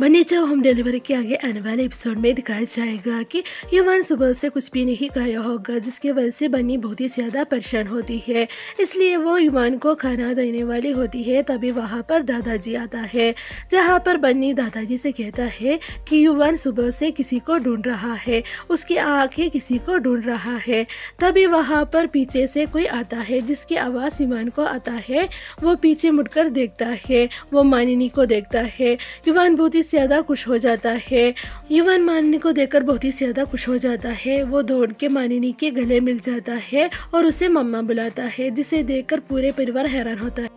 बने जाओ हम डिलीवरी के आगे आने वाले एपिसोड में दिखाया जाएगा कि यवान सुबह से कुछ भी नहीं खाया होगा जिसकी वजह से बनी बहुत ही ज़्यादा परेशान होती है इसलिए वो युवान को खाना देने वाली होती है तभी वहाँ पर दादाजी आता है जहाँ पर बनी दादाजी से कहता है कि युवान सुबह से किसी को ढूंढ रहा है उसकी आँखें किसी को ढूंढ रहा है तभी वहाँ पर पीछे से कोई आता है जिसकी आवाज़ युवान को आता है वो पीछे मुड़कर देखता है वो मानिनी को देखता है युवान बहुत ही ही ज़्यादा खुश हो जाता है युवन मानिनी को देखकर बहुत ही ज़्यादा खुश हो जाता है वो दौड़ के मानिनी के गले मिल जाता है और उसे मम्मा बुलाता है जिसे देखकर पूरे परिवार हैरान होता है